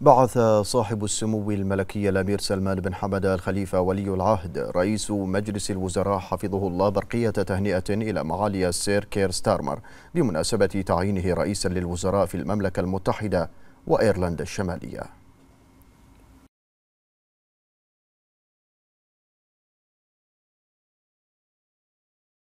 بعث صاحب السمو الملكي الأمير سلمان بن حمد الخليفة ولي العهد رئيس مجلس الوزراء حفظه الله برقية تهنئة إلى معالي السير كير ستارمر بمناسبة تعيينه رئيسا للوزراء في المملكة المتحدة وإيرلندا الشمالية